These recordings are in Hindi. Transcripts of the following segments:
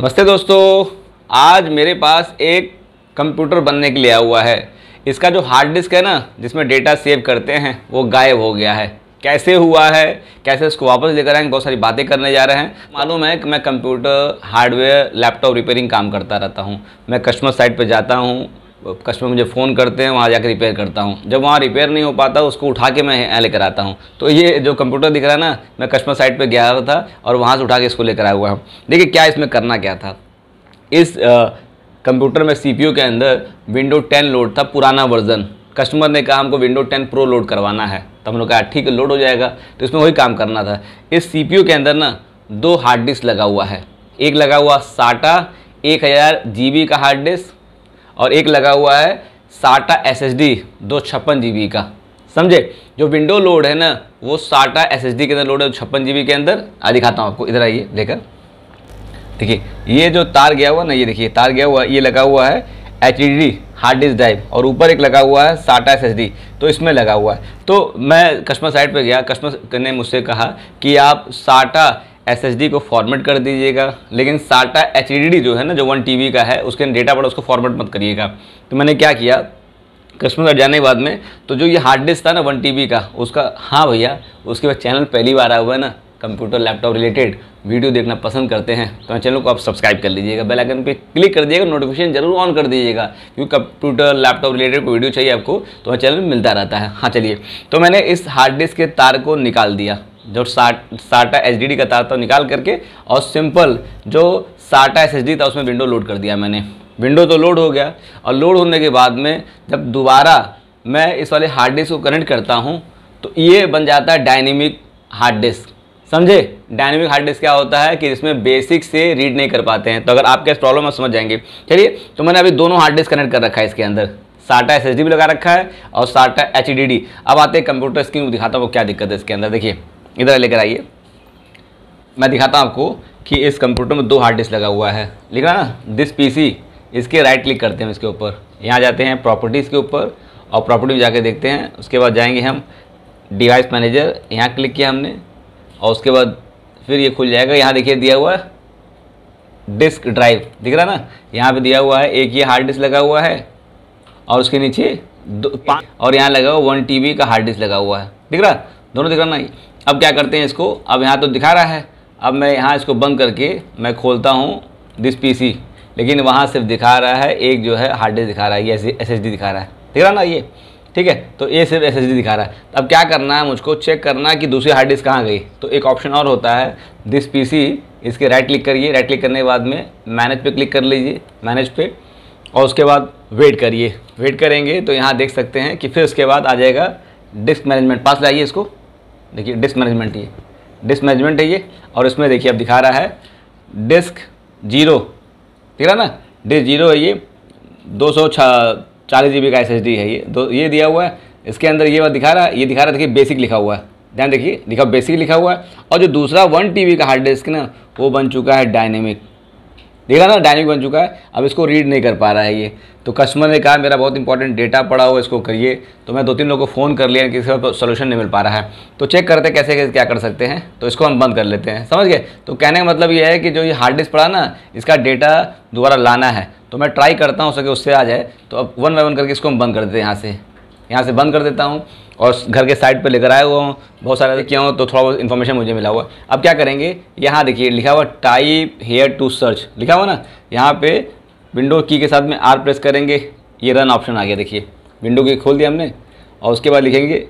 नमस्ते दोस्तों आज मेरे पास एक कंप्यूटर बनने के लिए आया हुआ है इसका जो हार्ड डिस्क है ना जिसमें डेटा सेव करते हैं वो गायब हो गया है कैसे हुआ है कैसे इसको वापस लेकर आएंगे बहुत सारी बातें करने जा रहे हैं मालूम है कि मैं कंप्यूटर हार्डवेयर लैपटॉप रिपेयरिंग काम करता रहता हूँ मैं कस्टमर साइट पर जाता हूँ कस्टमर मुझे फ़ोन करते हैं वहाँ जाकर रिपेयर करता हूँ जब वहाँ रिपेयर नहीं हो पाता उसको उठा के मैं यहाँ लेकर आता हूँ तो ये जो कंप्यूटर दिख रहा है ना मैं कस्टमर साइट पर गया था और वहाँ से उठा के इसको लेकर आया हुआ हूँ देखिए क्या इसमें करना क्या था इस कंप्यूटर में सी के अंदर विंडो टेन लोड था पुराना वर्जन कस्टमर ने कहा हमको विंडो 10 प्रो लोड करवाना है तो हम लोग कहा ठीक है लोड हो जाएगा तो इसमें वही काम करना था इस सी के अंदर ना दो हार्ड डिस्क लगा हुआ है एक लगा हुआ साटा एक हज़ार जी का हार्ड डिस्क और एक लगा हुआ है साटा एस एस डी दो छप्पन जी बी का समझे जो विंडो लोड है ना वो साटा एस एस डी के अंदर लोड है छप्पन जी बी के अंदर आ दिखाता हूँ आपको इधर आइए लेकर देखिए ये जो तार गया हुआ ना ये देखिए तार गया हुआ ये लगा हुआ है H E D hard disk drive और ऊपर एक लगा हुआ है साटा एस एस डी तो इसमें लगा हुआ है तो मैं कस्टमर साइड पर गया कस्टमर ने मुझसे कहा कि आप साटा एस को फॉर्मेट कर दीजिएगा लेकिन साटा एच जो है ना जो वन टी का है उसके डेटा पड़ा उसको फॉर्मेट मत करिएगा तो मैंने क्या किया कस्टमर जाने के बाद में तो जो ये हार्ड डिस्क था ना वन टी का उसका हाँ भैया उसके बाद चैनल पहली बार आया हुआ है ना कंप्यूटर लैपटॉप रिलेटेड वीडियो देखना पसंद करते हैं तो चैनल को आप सब्सक्राइब कर लीजिएगा बेल आइकन पे क्लिक कर दीजिएगा नोटिफिकेशन जरूर ऑन कर दीजिएगा क्योंकि कंप्यूटर लैपटॉप रिलेटेड कोई वीडियो चाहिए आपको तो चैनल मिलता रहता है हाँ चलिए तो मैंने इस हार्ड डिस्क के तार को निकाल दिया जो साट साटा एच डी का तार था तो निकाल करके और सिंपल जो साटा एस था उसमें विंडो लोड कर दिया मैंने विंडो तो लोड हो गया और लोड होने के बाद में जब दोबारा मैं इस वाले हार्ड डिस्क को कनेक्ट करता हूँ तो ये बन जाता है डायनेमिक हार्ड डिस्क समझे डायनेमिक हार्ड डिस्क क्या होता है कि इसमें बेसिक से रीड नहीं कर पाते हैं तो अगर आपके इस प्रॉब्लम में समझ जाएंगे चलिए तो मैंने अभी दोनों हार्ड डिस्क कनेक्ट कर रखा है इसके अंदर साटा एस भी लगा रखा है और साटा एच अब आते हैं कंप्यूटर स्क्रीन दिखाता हूँ वो क्या दिक्कत है इसके अंदर देखिए इधर लेकर आइए मैं दिखाता हूँ आपको कि इस कंप्यूटर में दो हार्ड डिस्क लगा हुआ है लिख रहा ना दिस पीसी इसके राइट क्लिक करते हैं इसके ऊपर यहाँ जाते हैं प्रॉपर्टीज़ के ऊपर और प्रॉपर्टी में जाके देखते हैं उसके बाद जाएंगे हम डिवाइस मैनेजर यहाँ क्लिक किया हमने और उसके बाद फिर ये खुल जाएगा यहाँ देखिए दिया हुआ है डिस्क ड्राइव दिख रहा ना यहाँ पे दिया हुआ है एक ये हार्ड डिस्क लगा हुआ है और उसके नीचे दो पाँच और यहाँ लगा हुआ वन टी का हार्ड डिस्क लगा हुआ है दिख रहा दोनों दिख रहा ना अब क्या करते हैं इसको अब यहाँ तो दिखा रहा है अब मैं यहाँ इसको बंद करके मैं खोलता हूँ दिस पी लेकिन वहाँ सिर्फ दिखा रहा है एक जो है हार्ड डिस्क दिखा रहा है ये एस दिखा रहा है दिख रहा ना ये ठीक है तो ये सिर्फ एस दिखा रहा है अब क्या करना है मुझको चेक करना है कि दूसरी हार्ड डिस्क कहाँ गई तो एक ऑप्शन और होता है दिस पी इसके राइट क्लिक करिए राइट क्लिक करने के बाद में मैनेज पे क्लिक कर लीजिए मैनेज पे और उसके बाद वेट करिए वेट करेंगे तो यहाँ देख सकते हैं कि फिर उसके बाद आ जाएगा डिस्क मैनेजमेंट पास लाइए इसको देखिए डिस्क मैनेजमेंट ये डिस्क मैनेजमेंट है ये और इसमें देखिए अब दिखा रहा है डिस्क जीरो ठीक है ना डिस्क जीरो है ये दो सौ चालीस जी बी का एस एस डी है ये दो ये दिया हुआ है इसके अंदर ये बात दिखा रहा है ये दिखा रहा है देखिए बेसिक लिखा हुआ है ध्यान देखिए लिखा बेसिक लिखा हुआ है और जो दूसरा वन टी बी का हार्ड डिस्क ना वो बन चुका है डायनेमिक देखा ना डायनिक बन चुका है अब इसको रीड नहीं कर पा रहा है ये तो कस्टमर ने कहा मेरा बहुत इंपॉर्टेंट डेटा पड़ा हुआ इसको करिए तो मैं दो तीन लोगों को फ़ोन कर लिया किसी का सोल्यूशन नहीं मिल पा रहा है तो चेक करते कैसे कैसे क्या कर सकते हैं तो इसको हम बंद कर लेते हैं समझ गए तो कहने का मतलब ये है कि जो ये हार्ड डिस्क पड़ा ना इसका डेटा दोबारा लाना है तो मैं ट्राई करता हूँ सके उससे आ जाए तो अब वन बाई वन करके इसको हम बंद कर देते हैं यहाँ से यहाँ से बंद कर देता हूँ और घर के साइड पर लेकर आया हुआ हूँ बहुत सारे किया हूँ तो थोड़ा बहुत इन्फॉर्मेशन मुझे मिला हुआ अब क्या करेंगे यहाँ देखिए लिखा हुआ टाइप हेयर टू सर्च लिखा हुआ ना यहाँ पे विंडो की के साथ में आर प्रेस करेंगे ये रन ऑप्शन आ गया देखिए विंडो की खोल दिया हमने और उसके बाद लिखेंगे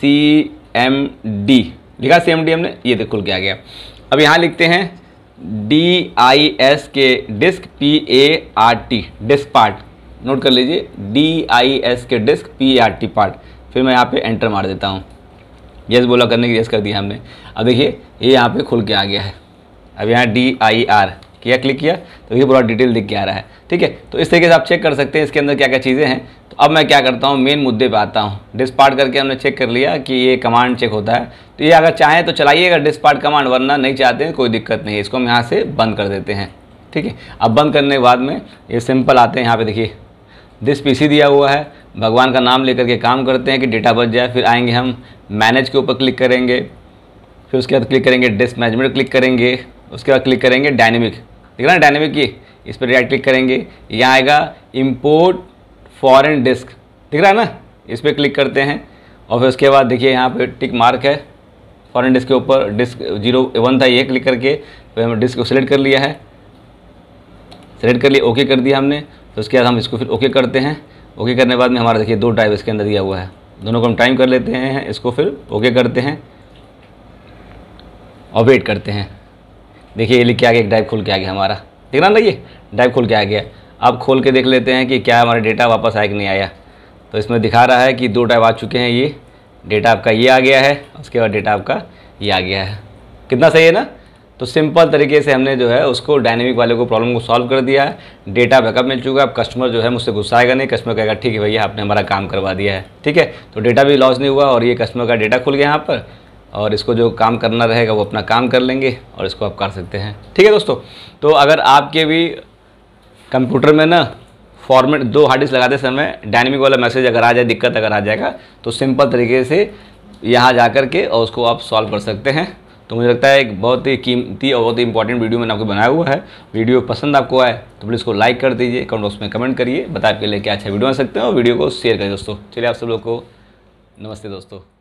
सी एम डी लिखा सी एम डी हमने ये देख खुल के आ गया अब यहाँ लिखते हैं D I S K disk P A R T disk part note कर लीजिए D I S K disk P R T part फिर मैं यहाँ पे एंटर मार देता हूँ यस बोला करने की यस कर दिया हमने अब देखिए ये यहाँ पे खुल के आ गया है अब यहाँ डी आई आर किया क्लिक किया तो ये पूरा डिटेल दिख के आ रहा है ठीक है तो इस तरीके से आप चेक कर सकते हैं इसके अंदर क्या क्या चीज़ें हैं तो अब मैं क्या करता हूँ मेन मुद्दे पर आता हूँ डिस्पार्ट करके हमने चेक कर लिया कि ये कमांड चेक होता है तो ये अगर चाहें तो चलाइएगा डिस्पार्ट कमांड वरना नहीं चाहते हैं कोई दिक्कत नहीं है इसको हम यहाँ से बंद कर देते हैं ठीक है अब बंद करने के बाद में ये सिंपल आते हैं यहाँ पर देखिए डिस्क पीसी दिया हुआ है भगवान का नाम लेकर के काम करते हैं कि डेटा बच जाए फिर आएंगे हम मैनेज के ऊपर क्लिक करेंगे फिर उसके बाद क्लिक करेंगे डिस्क मैनेजमेंट क्लिक करेंगे उसके बाद क्लिक करेंगे डायनेमिक ठीक है ना डायनेमिक की इस पर डायरेक्ट क्लिक करेंगे यहाँ आएगा इम्पोर्ट फॉरन डिस्क ठीक रहा है ना इस पर क्लिक करते हैं और फिर उसके बाद देखिए यहाँ पर टिक मार्क है फॉरन डिस्क के ऊपर डिस्क जीरो वन था ये क्लिक करके फिर हमने डिस्क को सिलेक्ट कर लिया है सेलेक्ट कर लिए ओके कर दिया हमने तो उसके बाद हम इसको फिर ओके करते हैं ओके करने के बाद में हमारा देखिए दो टाइप इसके अंदर दिया हुआ है दोनों को हम टाइम कर लेते हैं इसको फिर ओके करते हैं और वेट करते हैं देखिए ये लिख के आ गया एक ड्राइव खोल के आ गया हमारा ठीक रहा ना ये ड्राइव खोल के आ गया अब खोल के देख लेते हैं कि क्या हमारा डेटा वापस आया कि नहीं आया तो इसमें दिखा रहा है कि दो ड्राइव आ चुके हैं ये डेटा आपका ये आ गया है उसके बाद डेटा आपका ये आ गया है कितना सही है ना तो सिंपल तरीके से हमने जो है उसको डायनेमिक वाले को प्रॉब्लम को सॉल्व कर दिया है डेटा बैकअप मिल चुका है अब कस्टमर जो है मुझसे गुस्साएगा नहीं कस्टमर कहेगा ठीक है भैया आपने हमारा काम करवा दिया है ठीक है तो डेटा भी लॉस नहीं हुआ और ये कस्टमर का डेटा खुल गया यहाँ पर और इसको जो काम करना रहेगा वो अपना काम कर लेंगे और इसको आप कर सकते हैं ठीक है दोस्तों तो अगर आपके भी कंप्यूटर में ना फॉर्मेट दो हार्ड डिस्क लगाते समय डायनेमिक वाला मैसेज अगर आ जाए दिक्कत अगर आ जाएगा तो सिंपल तरीके से यहाँ जा कर के और उसको आप सॉल्व कर सकते हैं तो मुझे लगता है एक बहुत ही कीमती और बहुत ही इंपॉर्टेंट वीडियो मैंने आपको बनाया हुआ है वीडियो पसंद आपको आए तो प्लीज़ को लाइक कर दीजिए कमेंट बॉक्स में कमेंट करिए बताए के लिए क्या अच्छा वीडियो बना सकते हैं और वीडियो को शेयर करें दोस्तों चलिए आप सब लोग को नमस्ते दोस्तों